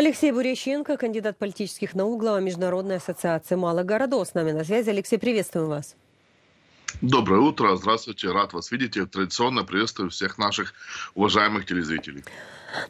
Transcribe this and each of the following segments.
Алексей Бурященко, кандидат политических наук, глава Международной ассоциации малых городов. С нами на связи. Алексей, приветствуем вас. Доброе утро, здравствуйте, рад вас видеть. Я традиционно приветствую всех наших уважаемых телезрителей.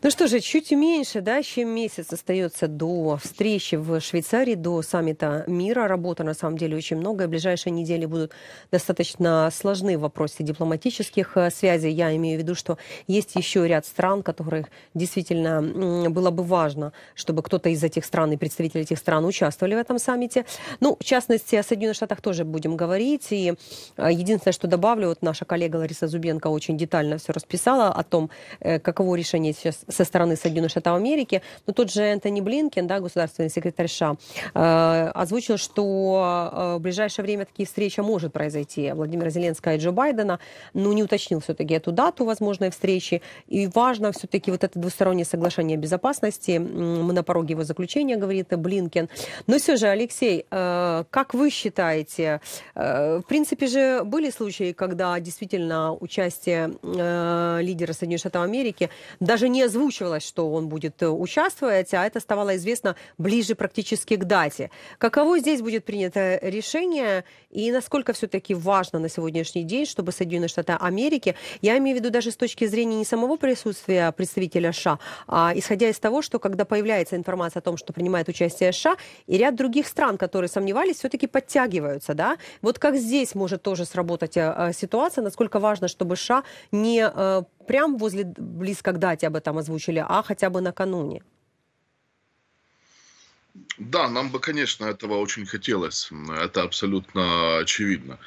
Ну что же, чуть меньше, да, чем месяц остается до встречи в Швейцарии, до саммита мира. Работа, на самом деле, очень много. ближайшие недели будут достаточно сложны в вопросе дипломатических э, связей. Я имею в виду, что есть еще ряд стран, которых действительно было бы важно, чтобы кто-то из этих стран и представители этих стран участвовали в этом саммите. Ну, в частности, о Соединенных Штатах тоже будем говорить. И э, единственное, что добавлю, вот наша коллега Лариса Зубенко очень детально все расписала о том, э, каково решение сейчас вообще со стороны Соединенных Штатов Америки. Но тот же Энтони Блинкен, да, государственный секретарь США, э, озвучил, что э, в ближайшее время такие встреча может произойти Владимира Зеленского и Джо Байдена, но не уточнил все-таки эту дату возможной встречи. И важно все-таки вот это двустороннее соглашение о безопасности. Мы на пороге его заключения, говорит Блинкен. Но все же, Алексей, э, как вы считаете, э, в принципе же были случаи, когда действительно участие э, лидера Соединенных Штатов Америки даже не не озвучивалось, что он будет э, участвовать, а это стало известно ближе практически к дате. Каково здесь будет принято э, решение и насколько все-таки важно на сегодняшний день, чтобы Соединенные Штаты Америки, я имею в виду даже с точки зрения не самого присутствия представителя США, а исходя из того, что когда появляется информация о том, что принимает участие США, и ряд других стран, которые сомневались, все-таки подтягиваются, да? Вот как здесь может тоже сработать э, ситуация, насколько важно, чтобы США не прям возле, близко к дате об этом озвучили, а хотя бы накануне? Да, нам бы, конечно, этого очень хотелось. Это абсолютно очевидно.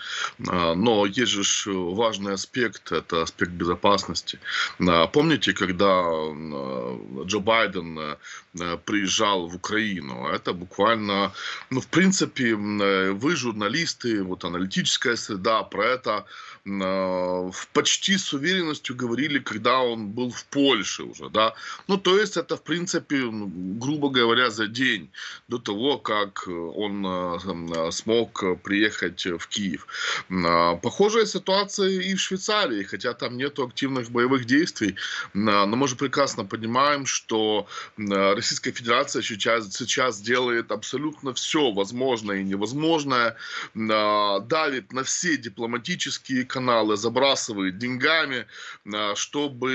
А, но есть же важный аспект, это аспект безопасности. А, помните, когда а, Джо Байден приезжал в Украину? Это буквально, ну, в принципе, э, вы, журналисты, вот аналитическая среда, про это почти с уверенностью говорили, когда он был в Польше уже, да. Ну, то есть это, в принципе, грубо говоря, за день до того, как э, он э, э, смог приехать в Киев. А, похожая ситуация и в Швейцарии, хотя там нет активных боевых действий, а, но мы же прекрасно понимаем, что а, Российская Федерация сейчас, сейчас делает абсолютно все возможное и невозможное, давит на все дипломатические каналы, забрасывает деньгами, чтобы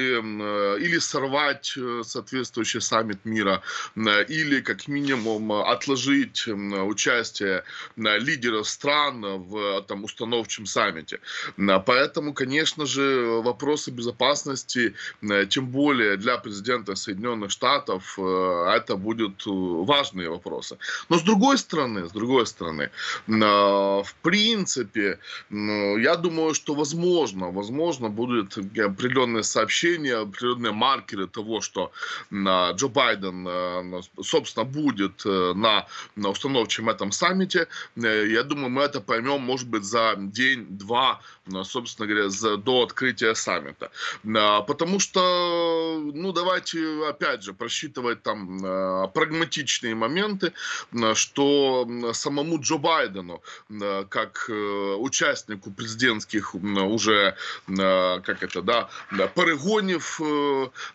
или сорвать соответствующий саммит мира, или как минимум Э, отложить эм, участие э, лидеров стран э, в там, установчем саммите. Поэтому, конечно же, вопросы безопасности, тем более для президента Соединенных Штатов, это будут важные вопросы. Но с другой стороны, с другой стороны, в принципе, я думаю, что возможно, возможно будут определенные сообщения, определенные маркеры того, что Джо Байден, собственно, будет на, на установчем этом саммите. Э, я думаю, мы это поймем, может быть, за день-два, э, собственно говоря, за, до открытия саммита. Э, потому что, ну, давайте, опять же, просчитывать там прагматичные моменты, что самому Джо Байдену, как участнику президентских уже, как это, да, перегонив,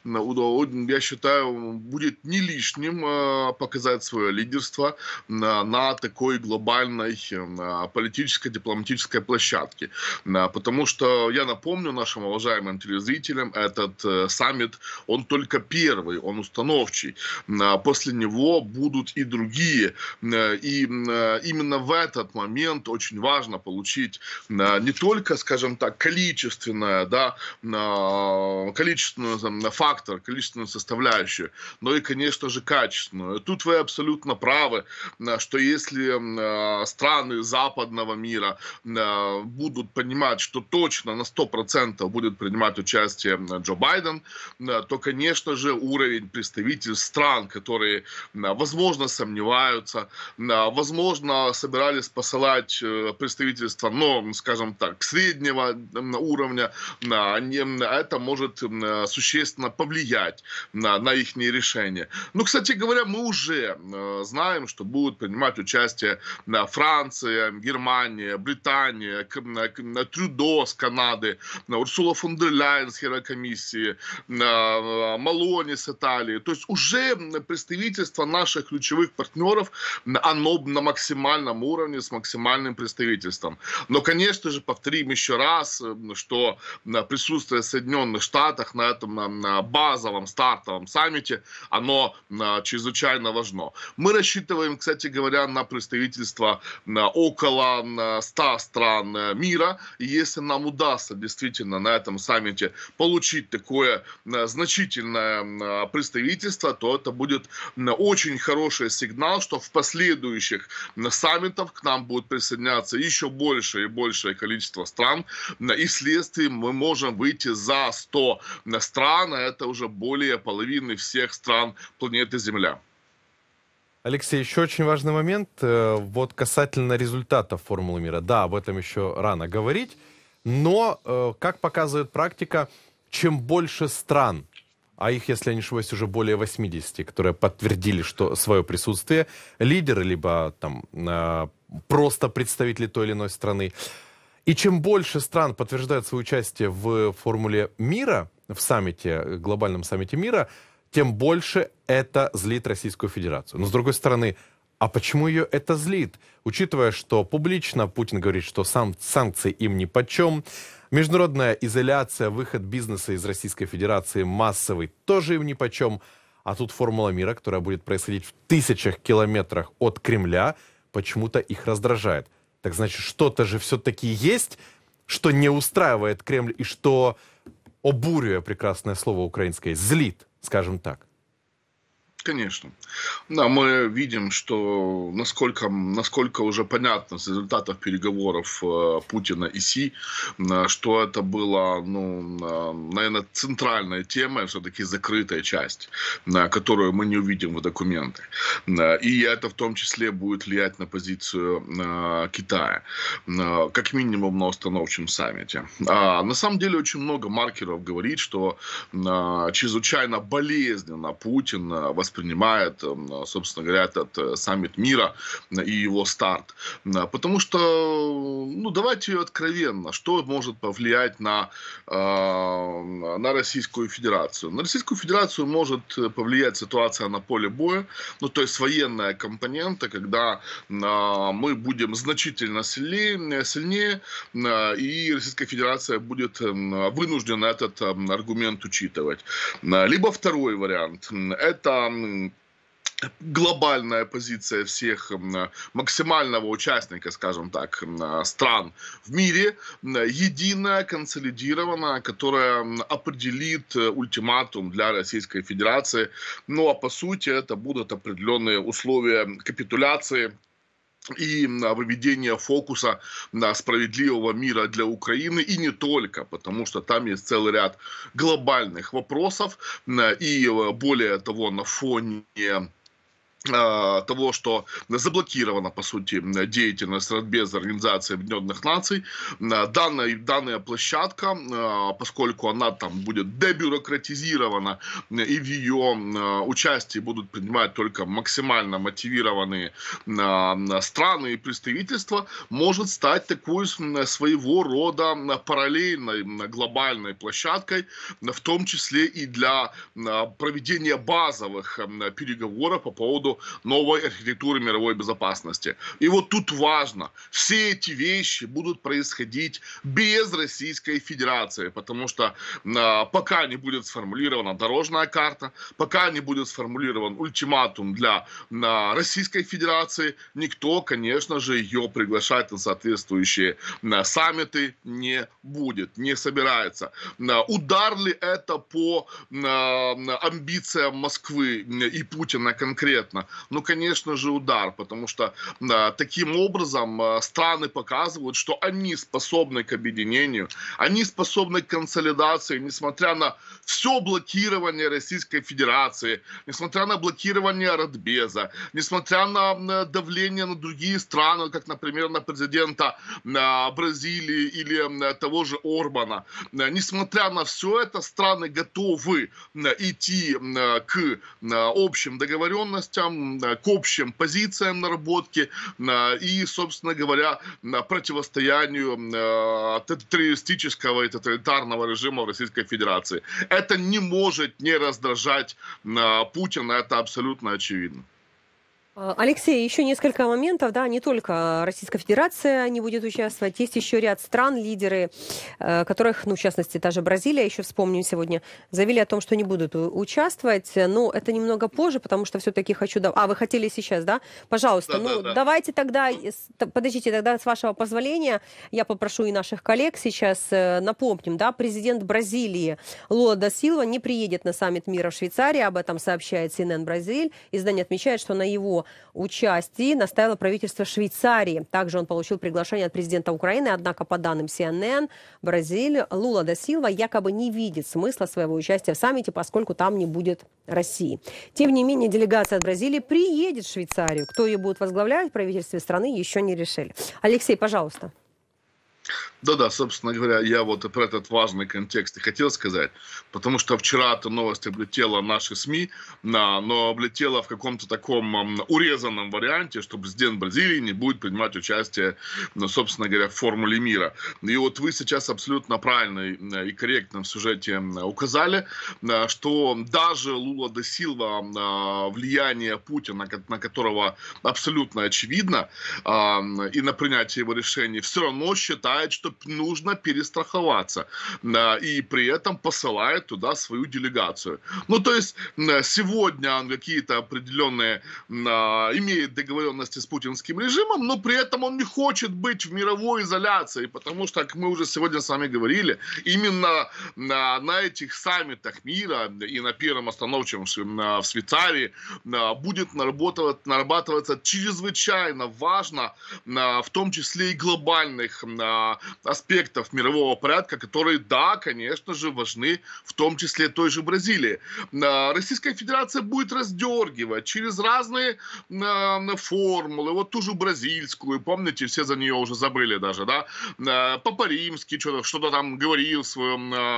я считаю, будет не лишним показать свое лидерства на такой глобальной эм, а, политической, дипломатической площадке. Э, потому что, я напомню нашим уважаемым телезрителям, этот э, саммит, он только первый, он установчий. Э, после него будут и другие. И именно в этот момент очень важно получить не только, скажем так, количественное, да, количественный там, фактор, количественную составляющую, но и, конечно же, качественную. Тут вы абсолютно абсолютно правы, э, что если э, страны западного мира э, будут понимать, что точно на 100% будет принимать участие Джо Байден, то, конечно же, уровень представителей стран, которые, возможно, сомневаются, возможно, собирались посылать представительство, но, ну, скажем так, среднего уровня, а это может существенно повлиять на, на их решения. Ну, кстати говоря, мы уже Э, знаем, что будут принимать участие Франция, Германия, Британия, э, э, Трюдо с Канады, Урсула фон дер Ляйен с Еврокомиссии, Малони с Италии. То есть уже представительство наших ключевых партнеров, оно на максимальном уровне с максимальным представительством. Но, конечно же, повторим еще раз, что присутствие Соединенных Штатов на этом базовом стартовом саммите, оно чрезвычайно важно. Мы рассчитываем, кстати говоря, на представительство около 100 стран э, мира. И если нам удастся действительно на этом саммите получить такое э, значительное э, представительство, то это будет очень хороший сигнал, что в последующих саммитах к нам будет присоединяться еще больше и большее количество стран. И вследствие мы можем выйти за 100 стран, а это уже более половины всех стран планеты Земля. Алексей, еще очень важный момент, э, вот касательно результатов формулы мира. Да, об этом еще рано говорить, но, э, как показывает практика, чем больше стран, а их, если я не ошибаюсь, уже более 80, которые подтвердили что свое присутствие, лидеры, либо там э, просто представители той или иной страны, и чем больше стран подтверждают свое участие в формуле мира, в саммите, глобальном саммите мира, тем больше это злит Российскую Федерацию. Но, с другой стороны, а почему ее это злит? Учитывая, что публично Путин говорит, что сам санкции им ни почем, международная изоляция, выход бизнеса из Российской Федерации массовый тоже им ни почем, а тут формула мира, которая будет происходить в тысячах километрах от Кремля, почему-то их раздражает. Так значит, что-то же все-таки есть, что не устраивает Кремль и что, о бурю, прекрасное слово украинское, злит скажем так. Конечно. Да, мы видим, что насколько, насколько уже понятно с результатов переговоров э, Путина и Си, э, что это было, ну, э, наверное, центральная тема, все-таки закрытая часть, которую мы не увидим в документах. И это в том числе будет влиять на позицию Китая, как минимум на установчем саммите. А на самом деле очень много маркеров говорит, что чрезвычайно болезненно Путин воспринимает воспринимает, эм, собственно говоря, этот э, саммит мира э, и его старт. Э, потому что, ну, давайте откровенно, что может повлиять на, на Российскую Федерацию? На Российскую Федерацию может повлиять ситуация на поле боя, ну, то есть военная компонента, когда мы будем значительно сильнее, сильнее и Российская Федерация будет эм, вынуждена этот эм, аргумент учитывать. Либо второй вариант – это глобальная позиция всех максимального участника, скажем так, стран в мире, единая, консолидированная, которая определит э, ультиматум для Российской Федерации. Ну а по сути это будут определенные условия капитуляции и выведение фокуса на справедливого мира для Украины, и не только, потому что там есть целый ряд глобальных вопросов, и э, более того, на фоне а, того, что заблокирована, по сути, деятельность без Организации Объединенных Наций. А, данная, данная площадка, а, поскольку она там будет дебюрократизирована, и в ее участии будут принимать только максимально мотивированные страны и представительства, может стать такой своего рода параллельной глобальной площадкой, в том числе и для проведения базовых переговоров по поводу новой архитектуры мировой безопасности. И вот тут важно, все эти вещи будут происходить без Российской Федерации, потому что э, пока не будет сформулирована дорожная карта, пока не будет сформулирован ультиматум для э, Российской Федерации, никто, конечно же, ее приглашать на соответствующие э, саммиты не будет, не собирается. Э, удар ли это по э, амбициям Москвы и Путина конкретно? Путина, ну, конечно же, удар, потому что таким образом э, страны показывают, что они способны к объединению, они способны к консолидации, несмотря на все блокирование Российской Федерации, несмотря на блокирование Радбеза, несмотря на э, давление на другие страны, как, например, на президента э, Бразилии или того же Орбана. Несмотря на все это, страны готовы идти к общим договоренностям, Э, к общим позициям наработки э, и, собственно говоря, противостоянию э, террористического и тоталитарного режима в Российской Федерации. Это не может не раздражать Путина, это абсолютно очевидно. А, Алексей, еще несколько моментов, да, не только Российская Федерация не будет участвовать, есть еще ряд стран, лидеры, э, которых, ну, в частности, та же Бразилия, еще вспомним сегодня, заявили о том, что не будут участвовать, но это немного позже, потому что все-таки хочу... А, вы хотели сейчас, да? Пожалуйста, да, ну, да, да. давайте тогда, подождите, тогда с вашего позволения я попрошу и наших коллег сейчас, э, напомним, да, президент Бразилии Лода Силва не приедет на саммит мира в Швейцарии, об этом сообщает CNN Бразиль, издание отмечает, что на его его участии настаивало правительство Швейцарии. Также он получил приглашение от президента Украины, однако, по данным CNN, Бразилия Лула да Силва якобы не видит смысла своего участия в саммите, поскольку там не будет России. Тем не менее, делегация от Бразилии приедет в Швейцарию. Кто ее будет возглавлять в правительстве страны, еще не решили. Алексей, пожалуйста. Да-да, собственно говоря, я вот про этот важный контекст и хотел сказать, потому что вчера эта новость облетела наши СМИ, но облетела в каком-то таком урезанном варианте, что президент Бразилии не будет принимать участие, ну, собственно говоря, в формуле мира. И вот вы сейчас абсолютно правильно и корректно в сюжете указали, что даже Лула де Силва, а, влияние Путина, на которого абсолютно очевидно, а, и на принятие его решений, все равно считает считает, что нужно перестраховаться, э, и при этом посылает туда свою делегацию. Ну, то есть сегодня он какие-то определенные а, имеет договоренности с путинским режимом, но при этом он не хочет быть в мировой изоляции, потому что, как мы уже сегодня с вами говорили, именно на, на этих саммитах мира и на первом остановочном а, в Швейцарии а, будет нарабатывать, нарабатываться чрезвычайно важно, в том числе и глобальных Э, аспектов мирового порядка, которые, да, конечно же, важны в том числе той же Бразилии. Э, Российская Федерация будет раздергивать через разные э, формулы, вот ту же бразильскую, помните, все за нее уже забыли даже, да, Папа Римский что-то что там говорил в свое,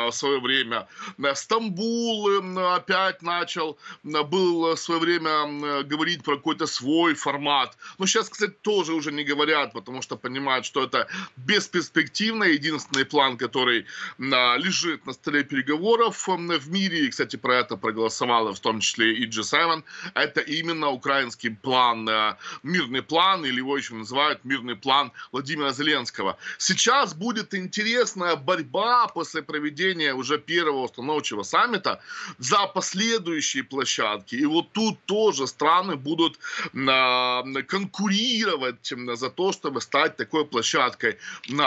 в свое время, Стамбул опять начал, был в свое время говорить про какой-то свой формат, но сейчас, кстати, тоже уже не говорят, потому что понимают, что это без бесперспективно. Единственный план, который а, лежит на столе переговоров в мире, и, кстати, про это проголосовала в том числе и G7, это именно украинский план, а, мирный план, или его еще называют мирный план Владимира Зеленского. Сейчас будет интересная борьба после проведения уже первого установочного саммита за последующие площадки. И вот тут тоже страны будут а, конкурировать за то, чтобы стать такой площадкой.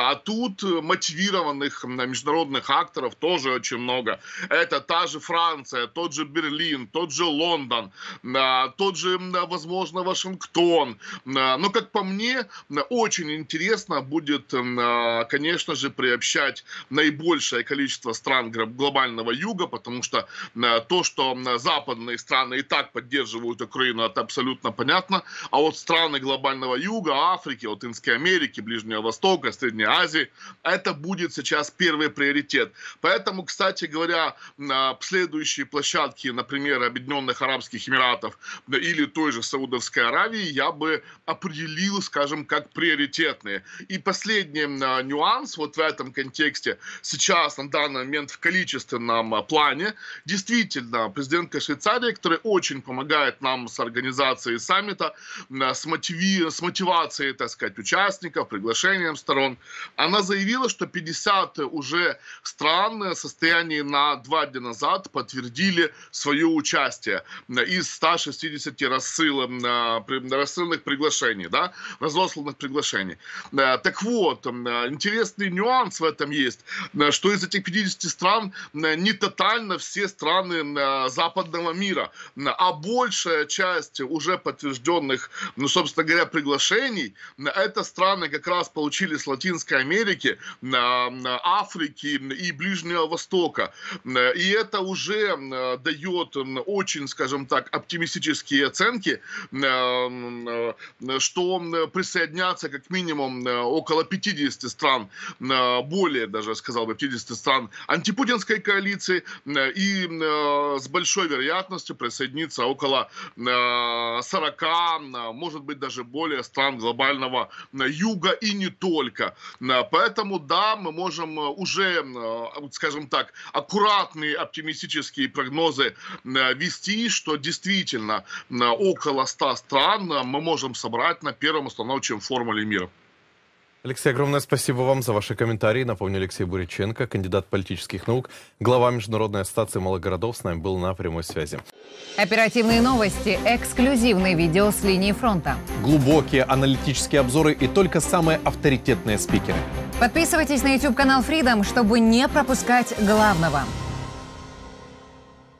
А тут мотивированных международных акторов тоже очень много. Это та же Франция, тот же Берлин, тот же Лондон, а, тот же, возможно, Вашингтон. А, но, как по мне, очень интересно будет, а, конечно же, приобщать наибольшее количество стран глобального юга, потому что то, что западные страны и так поддерживают Украину, это абсолютно понятно. А вот страны глобального юга, Африки, Латинской Америки, Ближнего Востока, Средней Азии. Это будет сейчас первый приоритет. Поэтому, кстати говоря, следующие площадки, например, Объединенных Арабских Эмиратов или той же Саудовской Аравии, я бы определил, скажем, как приоритетные. И последний а, нюанс вот в этом контексте сейчас, на данный момент, в количественном а, плане, действительно, президентка Швейцарии, которая очень помогает нам с организацией саммита, а, с, мотиви... с мотивацией, так сказать, участников, приглашением сторон, она заявила, что 50 уже стран э, в состоянии на два дня назад подтвердили свое участие э, из 160 рассыл, э, рассыланных приглашений, да, разосланных приглашений. Так вот, интересный нюанс в этом есть, что из этих 50 стран не тотально все страны западного мира, а большая часть уже подтвержденных, ну, собственно говоря, приглашений, это страны как раз получили с латинской Латинской Америки, Африки и Ближнего Востока. И это уже э, дает очень, скажем так, оптимистические оценки, э, что присоединятся как минимум э, около 50 стран, более даже, сказал бы, 50 стран антипутинской коалиции, и с большой вероятностью присоединится около 40, может быть, даже более стран глобального юга и не только. Э, поэтому, да, мы можем э, уже, э, скажем так, аккуратные оптимистические прогнозы вести, что действительно около 100 стран мы можем собрать на первом остановочном формуле мира. Алексей, огромное спасибо вам за ваши комментарии. Напомню, Алексей Буриченко, кандидат политических наук, глава Международной ассоциации малогородов, с нами был на прямой связи. Оперативные новости, эксклюзивные видео с линии фронта. Глубокие аналитические обзоры и только самые авторитетные спикеры. Подписывайтесь на YouTube-канал Freedom, чтобы не пропускать главного.